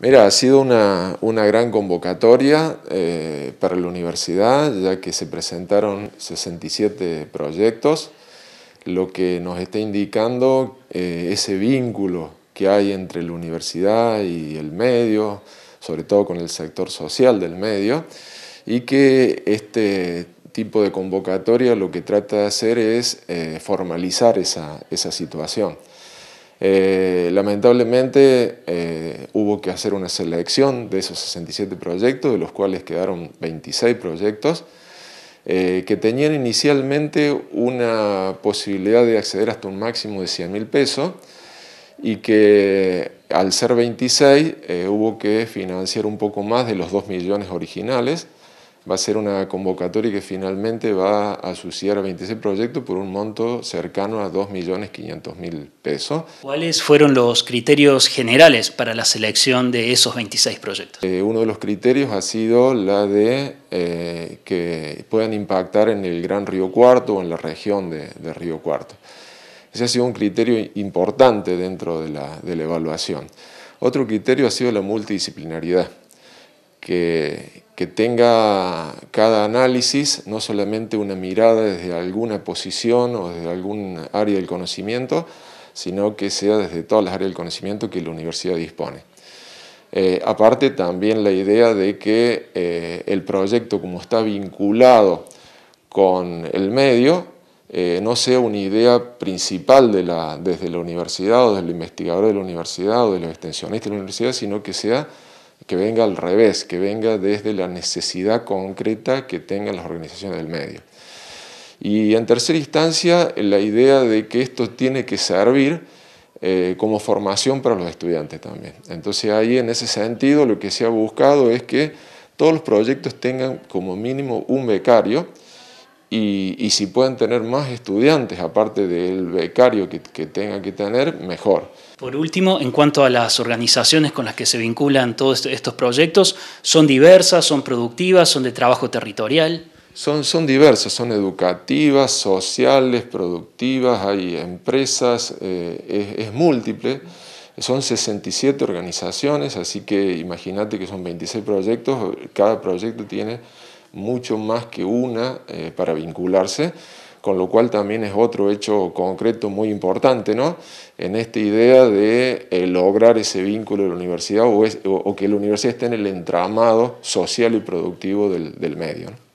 Mira, ha sido una, gran convocatoria eh, para la universidad, ya que se presentaron 67 proyectos, lo que nos está indicando eh, ese vínculo que hay entre la universidad y el medio, sobre todo con el sector social del medio, y que este tipo de convocatoria lo que trata de hacer es eh, formalizar esa, esa situación. Eh, lamentablemente eh, hubo que hacer una selección de esos 67 proyectos, de los cuales quedaron 26 proyectos, eh, que tenían inicialmente una posibilidad de acceder hasta un máximo de 100 mil pesos y que al ser 26 hubo que financiar un poco más de los 2 millones originales va a ser una convocatoria que finalmente va a asociar a 26 proyectos por un monto cercano a 2.500.000 pesos. ¿Cuáles fueron los criterios generales para la selección de esos 26 proyectos? Eh, uno de los criterios ha sido la de eh, que puedan impactar en el Gran Río Cuarto o en la región de, Río Cuarto. Ese ha sido un criterio importante dentro de la, de la evaluación. Otro criterio ha sido la multidisciplinaridad que, tenga cada análisis no solamente una mirada desde alguna posición o desde algún área del conocimiento, sino que sea desde todas las áreas del conocimiento que la universidad dispone. Eh, aparte también la idea de que eh, el proyecto como está vinculado con el medio, eh, no sea una idea principal de la, desde la universidad o del investigador de la universidad o de los extensionistas de la universidad, sino que sea que venga al revés, que venga desde la necesidad concreta que tengan las organizaciones del medio. Y en tercera instancia, la idea de que esto tiene que servir eh, como formación para los estudiantes también. Entonces ahí en ese sentido lo que se ha buscado es que todos los proyectos tengan como mínimo un becario, y, si pueden tener más estudiantes, aparte del becario que, tenga tengan que tener, mejor. Por último, en cuanto a las organizaciones con las que se vinculan todos estos proyectos, ¿son diversas, son productivas, son de trabajo territorial? Son, son diversas, son educativas, sociales, productivas, hay empresas, eh, es, es múltiple. Son 67 organizaciones, así que imagínate que son 26 proyectos, cada proyecto tiene mucho más que una eh, para vincularse, con lo cual también es otro hecho concreto muy importante, ¿no? En esta idea de eh, lograr ese vínculo de la universidad o, que la universidad esté en el entramado social y productivo del, medio.